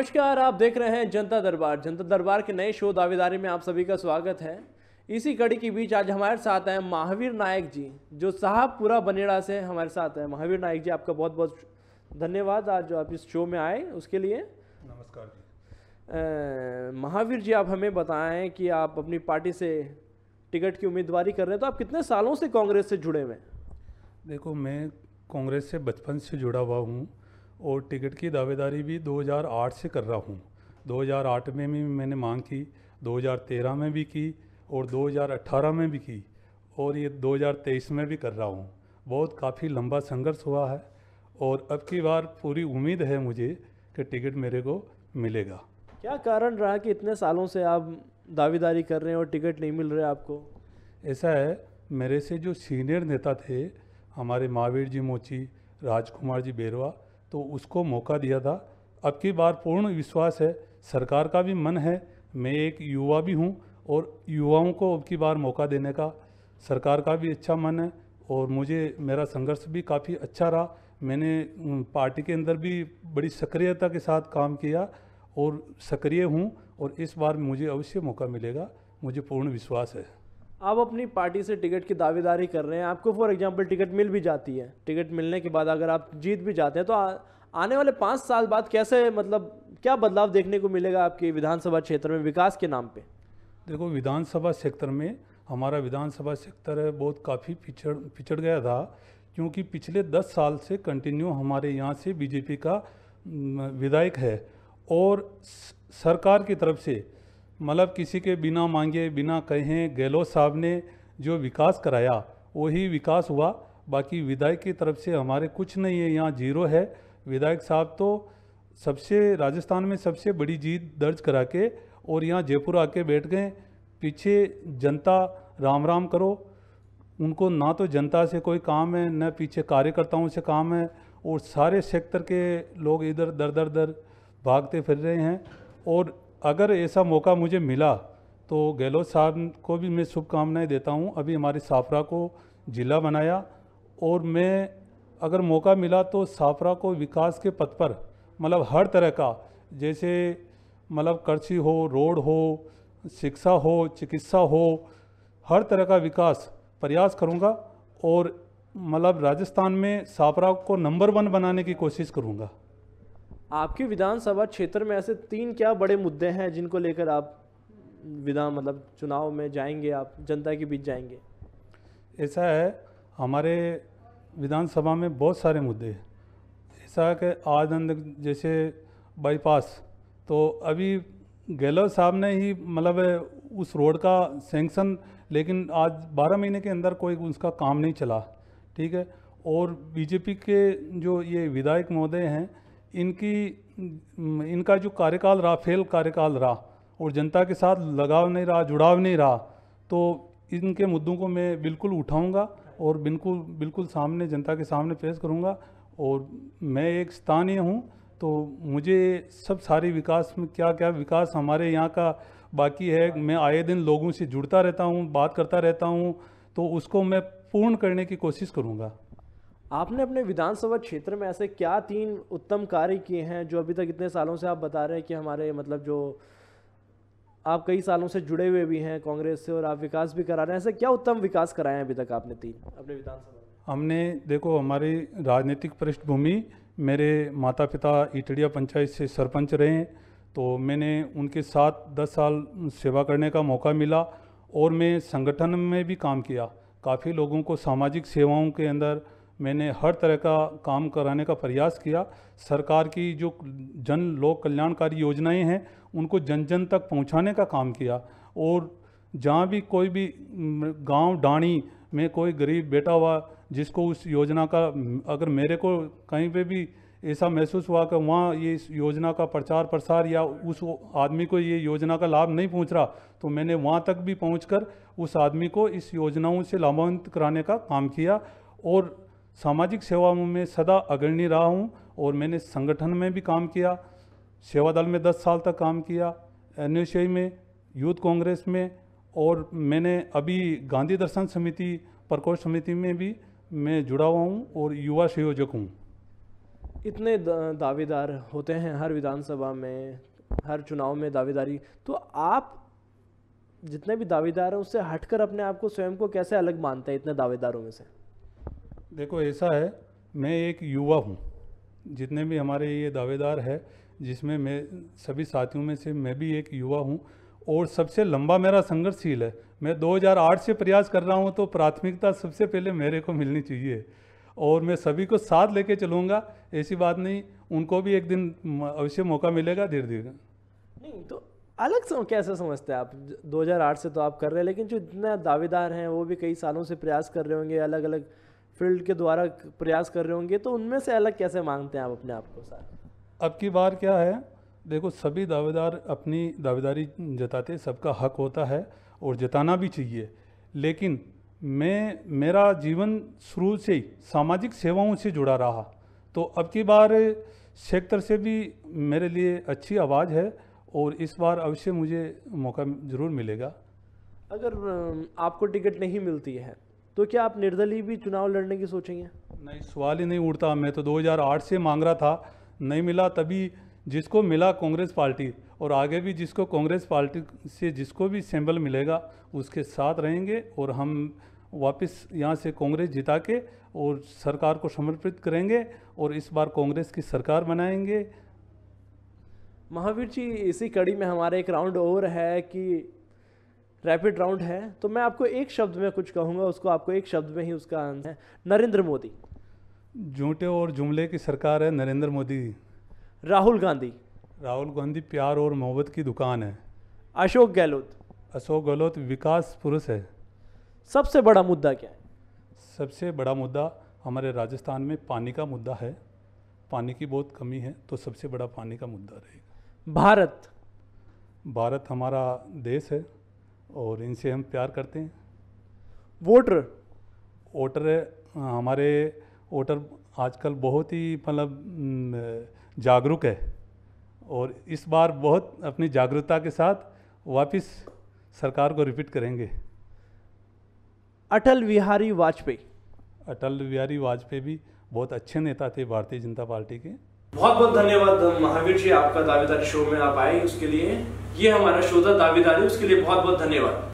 नमस्कार आप देख रहे हैं जनता दरबार जनता दरबार के नए शो दावेदारी में आप सभी का स्वागत है इसी कड़ी के बीच आज हमारे साथ हैं महावीर नायक जी जो साहबपुरा बनेड़ा से हमारे साथ हैं महावीर नायक जी आपका बहुत बहुत धन्यवाद आज जो आप इस शो में आए उसके लिए नमस्कार जी महावीर जी आप हमें बताएं कि आप अपनी पार्टी से टिकट की उम्मीदवारी कर रहे हैं तो आप कितने सालों से कांग्रेस से जुड़े हुए हैं देखो मैं कांग्रेस से बचपन से जुड़ा हुआ हूँ और टिकट की दावेदारी भी 2008 से कर रहा हूँ 2008 में भी मैंने मांग की 2013 में भी की और 2018 में भी की और ये 2023 में भी कर रहा हूँ बहुत काफ़ी लंबा संघर्ष हुआ है और अब की बार पूरी उम्मीद है मुझे कि टिकट मेरे को मिलेगा क्या कारण रहा कि इतने सालों से आप दावेदारी कर रहे हैं और टिकट नहीं मिल रहे आपको ऐसा है मेरे से जो सीनियर नेता थे हमारे महावीर जी मोची राजकुमार जी बेरवा तो उसको मौका दिया था अब की बार पूर्ण विश्वास है सरकार का भी मन है मैं एक युवा भी हूँ और युवाओं को अब की बार मौका देने का सरकार का भी अच्छा मन है और मुझे मेरा संघर्ष भी काफ़ी अच्छा रहा मैंने पार्टी के अंदर भी बड़ी सक्रियता के साथ काम किया और सक्रिय हूँ और इस बार मुझे अवश्य मौका मिलेगा मुझे पूर्ण विश्वास है आप अपनी पार्टी से टिकट की दावेदारी कर रहे हैं आपको फॉर एग्जांपल टिकट मिल भी जाती है टिकट मिलने के बाद अगर आप जीत भी जाते हैं तो आने वाले पाँच साल बाद कैसे मतलब क्या बदलाव देखने को मिलेगा आपके विधानसभा क्षेत्र में विकास के नाम पर देखो विधानसभा सेक्टर में हमारा विधानसभा सेक्टर बहुत काफ़ी पिछड़ पिछड़ गया था क्योंकि पिछले दस साल से कंटिन्यू हमारे यहाँ से बीजेपी का विधायक है और सरकार की तरफ से मतलब किसी के बिना मांगे बिना कहें गहलोत साहब ने जो विकास कराया वही विकास हुआ बाकी विधायक की तरफ से हमारे कुछ नहीं है यहाँ जीरो है विधायक साहब तो सबसे राजस्थान में सबसे बड़ी जीत दर्ज करा के और यहाँ जयपुर आके बैठ गए पीछे जनता राम राम करो उनको ना तो जनता से कोई काम है न पीछे कार्यकर्ताओं से काम है और सारे सेक्टर के लोग इधर दर दर दर भागते फिर रहे हैं और अगर ऐसा मौका मुझे मिला तो गहलोत साहब को भी मैं शुभकामनाएँ देता हूँ अभी हमारे साफरा को ज़िला बनाया और मैं अगर मौका मिला तो साफरा को विकास के पथ पर मतलब हर तरह का जैसे मतलब कृषि हो रोड हो शिक्षा हो चिकित्सा हो हर तरह का विकास प्रयास करूँगा और मतलब राजस्थान में सापरा को नंबर वन बनाने की कोशिश करूँगा आपके विधानसभा क्षेत्र में ऐसे तीन क्या बड़े मुद्दे हैं जिनको लेकर आप विधान मतलब चुनाव में जाएंगे आप जनता के बीच जाएंगे ऐसा है हमारे विधानसभा में बहुत सारे मुद्दे हैं ऐसा है कि आनंद जैसे बाईपास तो अभी गहलोत साहब ने ही मतलब उस रोड का सेंक्शन लेकिन आज 12 महीने के अंदर कोई उसका काम नहीं चला ठीक है और बीजेपी के जो ये विधायक महोदय हैं इनकी इनका जो कार्यकाल रहा फेल कार्यकाल रहा और जनता के साथ लगाव नहीं रहा जुड़ाव नहीं रहा तो इनके मुद्दों को मैं बिल्कुल उठाऊंगा और बिल्कुल बिल्कुल सामने जनता के सामने पेश करूंगा और मैं एक स्थानीय हूं तो मुझे सब सारे विकास में क्या क्या विकास हमारे यहाँ का बाकी है मैं आए दिन लोगों से जुड़ता रहता हूँ बात करता रहता हूँ तो उसको मैं पूर्ण करने की कोशिश करूँगा आपने अपने विधानसभा क्षेत्र में ऐसे क्या तीन उत्तम कार्य किए हैं जो अभी तक इतने सालों से आप बता रहे हैं कि हमारे मतलब जो आप कई सालों से जुड़े हुए भी हैं कांग्रेस से और आप विकास भी करा रहे हैं ऐसे क्या उत्तम विकास कराए हैं अभी तक आपने तीन अपने विधानसभा हमने देखो हमारी राजनीतिक पृष्ठभूमि मेरे माता पिता इटड़िया पंचायत से सरपंच रहे तो मैंने उनके साथ दस साल सेवा करने का मौका मिला और मैं संगठन में भी काम किया काफ़ी लोगों को सामाजिक सेवाओं के अंदर मैंने हर तरह का काम कराने का प्रयास किया सरकार की जो जन लोक कल्याणकारी योजनाएं हैं उनको जन जन तक पहुंचाने का काम किया और जहाँ भी कोई भी गांव डाणी में कोई गरीब बेटा हुआ जिसको उस योजना का अगर मेरे को कहीं पे भी ऐसा महसूस हुआ कि वहाँ ये इस योजना का प्रचार प्रसार या उस आदमी को ये योजना का लाभ नहीं पहुँच रहा तो मैंने वहाँ तक भी पहुँच उस आदमी को इस योजनाओं से लाभान्वित कराने का काम किया और सामाजिक सेवाओं में सदा अग्रणी रहा हूँ और मैंने संगठन में भी काम किया सेवा दल में 10 साल तक काम किया एन में यूथ कांग्रेस में और मैंने अभी गांधी दर्शन समिति प्रकोष्ठ समिति में भी मैं जुड़ा हुआ हूँ और युवा संयोजक हूँ इतने दावेदार होते हैं हर विधानसभा में हर चुनाव में दावेदारी तो आप जितने भी दावेदार हैं उससे हटकर अपने आप को स्वयं को कैसे अलग मानते हैं इतने दावेदारों में से देखो ऐसा है मैं एक युवा हूँ जितने भी हमारे ये दावेदार है जिसमें मैं सभी साथियों में से मैं भी एक युवा हूँ और सबसे लंबा मेरा संघर्षशील है मैं 2008 से प्रयास कर रहा हूँ तो प्राथमिकता सबसे पहले मेरे को मिलनी चाहिए और मैं सभी को साथ लेके चलूँगा ऐसी बात नहीं उनको भी एक दिन अवश्य मौका मिलेगा धीरे धीरे नहीं तो अलग सम, कैसे समझते हैं आप 2008 से तो आप कर रहे हैं लेकिन जो इतना दावेदार हैं वो भी कई सालों से प्रयास कर रहे होंगे अलग अलग फील्ड के द्वारा प्रयास कर रहे होंगे तो उनमें से अलग कैसे मांगते हैं आप अपने आप को सर अब की बार क्या है देखो सभी दावेदार अपनी दावेदारी जताते सबका हक होता है और जताना भी चाहिए लेकिन मैं मेरा जीवन शुरू से ही सामाजिक सेवाओं से जुड़ा रहा तो अब की बार सेक्टर से भी मेरे लिए अच्छी आवाज़ है और इस बार अवश्य मुझे मौका ज़रूर मिलेगा अगर आपको टिकट नहीं मिलती है तो क्या आप निर्दलीय भी चुनाव लड़ने की सोचेंगे नहीं सवाल ही नहीं उठता मैं तो 2008 से मांग रहा था नहीं मिला तभी जिसको मिला कांग्रेस पार्टी और आगे भी जिसको कांग्रेस पार्टी से जिसको भी सिंबल मिलेगा उसके साथ रहेंगे और हम वापस यहाँ से कांग्रेस जिता के और सरकार को समर्पित करेंगे और इस बार कांग्रेस की सरकार बनाएंगे महावीर जी इसी कड़ी में हमारा एक राउंड और है कि रैपिड राउंड है तो मैं आपको एक शब्द में कुछ कहूँगा उसको आपको एक शब्द में ही उसका आंसर है नरेंद्र मोदी झूठे और जुमले की सरकार है नरेंद्र मोदी राहुल गांधी राहुल गांधी प्यार और मोहब्बत की दुकान है अशोक गहलोत अशोक गहलोत विकास पुरुष है सबसे बड़ा मुद्दा क्या है सबसे बड़ा मुद्दा हमारे राजस्थान में पानी का मुद्दा है पानी की बहुत कमी है तो सबसे बड़ा पानी का मुद्दा रहेगा भारत भारत हमारा देश है और इनसे हम प्यार करते हैं वोटर वोटर हमारे वोटर आजकल बहुत ही मतलब जागरूक है और इस बार बहुत अपनी जागरूकता के साथ वापस सरकार को रिपीट करेंगे अटल बिहारी वाजपेयी अटल बिहारी वाजपेयी भी बहुत अच्छे नेता थे भारतीय जनता पार्टी के बहुत बहुत धन्यवाद महावीर जी आपका दावेदार शो में आप आए उसके लिए ये हमारा शोधा दावेदारी उसके लिए बहुत बहुत धन्यवाद